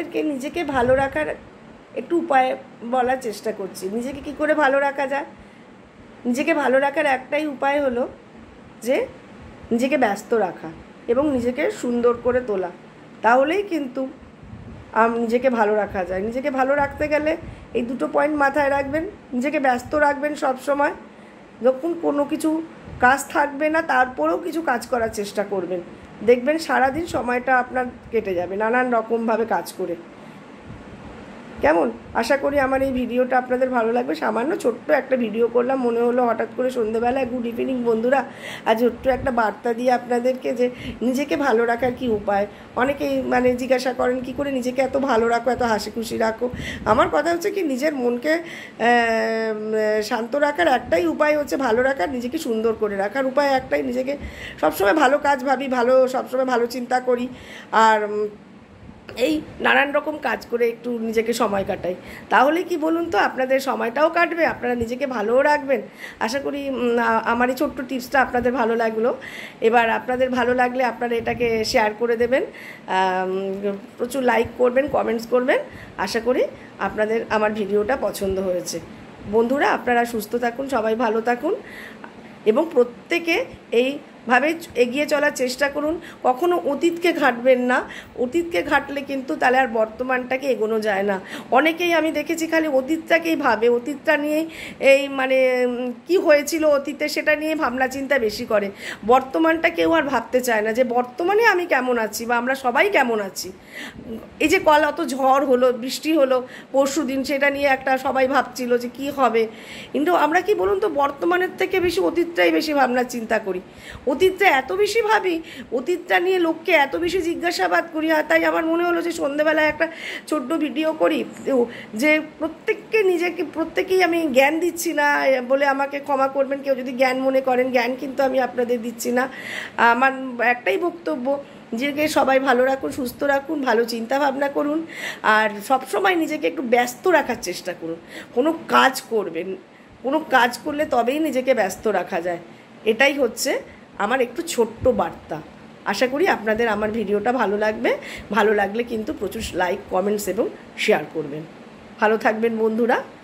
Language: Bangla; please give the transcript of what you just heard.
আপনাদেরকে নিজেকে ভালো রাখার একটু উপায় বলার চেষ্টা করছি নিজেকে কি করে ভালো রাখা যায় নিজেকে ভালো রাখার একটাই উপায় হলো যে নিজেকে ব্যস্ত রাখা এবং নিজেকে সুন্দর করে তোলা তাহলেই কিন্তু নিজেকে ভালো রাখা যায় নিজেকে ভালো রাখতে গেলে এই দুটো পয়েন্ট মাথায় রাখবেন নিজেকে ব্যস্ত রাখবেন সব সময় যখন কোনো কিছু কাজ থাকবে না তারপরেও কিছু কাজ করার চেষ্টা করবেন দেখবেন সারাদিন সময়টা আপনার কেটে যাবে নানান রকমভাবে কাজ করে কেমন আশা করি আমার এই ভিডিওটা আপনাদের ভালো লাগবে সামান্য ছোট্ট একটা ভিডিও করলাম মনে হলো হঠাৎ করে সন্ধেবেলায় গুড ইভিনিং বন্ধুরা আর ছোট্ট একটা বার্তা দিয়ে আপনাদেরকে যে নিজেকে ভালো রাখার কি উপায় অনেকেই মানে জিজ্ঞাসা করেন কি করে নিজেকে এত ভালো রাখো এত হাসি খুশি রাখো আমার কথা হচ্ছে কি নিজের মনকে শান্ত রাখার একটাই উপায় হচ্ছে ভালো রাখার নিজেকে সুন্দর করে রাখার উপায় একটাই নিজেকে সবসময় ভালো কাজ ভাবি ভালো সবসময় ভালো চিন্তা করি আর এই নানান রকম কাজ করে একটু নিজেকে সময় কাটাই তাহলে কি বলুন তো আপনাদের সময়টাও কাটবে আপনারা নিজেকে ভালোও রাখবেন আশা করি আমার এই ছোট্ট টিপসটা আপনাদের ভালো লাগলো এবার আপনাদের ভালো লাগলে আপনারা এটাকে শেয়ার করে দেবেন প্রচুর লাইক করবেন কমেন্টস করবেন আশা করি আপনাদের আমার ভিডিওটা পছন্দ হয়েছে বন্ধুরা আপনারা সুস্থ থাকুন সবাই ভালো থাকুন এবং প্রত্যেকে এই ভাবে এগিয়ে চলার চেষ্টা করুন কখনো অতীতকে ঘাটবেন না অতীতকে ঘাটলে কিন্তু তাহলে আর বর্তমানটাকে এগোনো যায় না অনেকেই আমি দেখেছি খালি অতীতটাকেই ভাবে অতীতটা নিয়েই এই মানে কি হয়েছিল অতীতে সেটা নিয়ে ভাবনা চিন্তা বেশি করে বর্তমানটা কেউ আর ভাবতে চায় না যে বর্তমানে আমি কেমন আছি বা আমরা সবাই কেমন আছি এই যে কল অত ঝড় হলো বৃষ্টি হলো পরশু দিন সেটা নিয়ে একটা সবাই ভাবছিল যে কি হবে কিন্তু আমরা কি বলুন তো বর্তমানের থেকে বেশি অতীতটাই বেশি ভাবনা চিন্তা করি অতীতটা এত বেশি ভাবি অতীতটা নিয়ে লোককে এত বেশি জিজ্ঞাসাবাদ করি আর তাই আমার মনে হলো যে সন্ধেবেলায় একটা ছোট্ট ভিডিও করি যে প্রত্যেককে নিজেকে প্রত্যেকেই আমি জ্ঞান দিচ্ছি না বলে আমাকে ক্ষমা করবেন কেউ যদি জ্ঞান মনে করেন জ্ঞান কিন্তু আমি আপনাদের দিচ্ছি না আমার একটাই বক্তব্য নিজেকে সবাই ভালো রাখুন সুস্থ রাখুন ভালো চিন্তা ভাবনা করুন আর সবসময় নিজেকে একটু ব্যস্ত রাখার চেষ্টা করুন কোনো কাজ করবেন কোনো কাজ করলে তবেই নিজেকে ব্যস্ত রাখা যায় এটাই হচ্ছে আমার একটু ছোট্ট বার্তা আশা করি আপনাদের আমার ভিডিওটা ভালো লাগবে ভালো লাগলে কিন্তু প্রচুর লাইক কমেন্টস এবং শেয়ার করবেন ভালো থাকবেন বন্ধুরা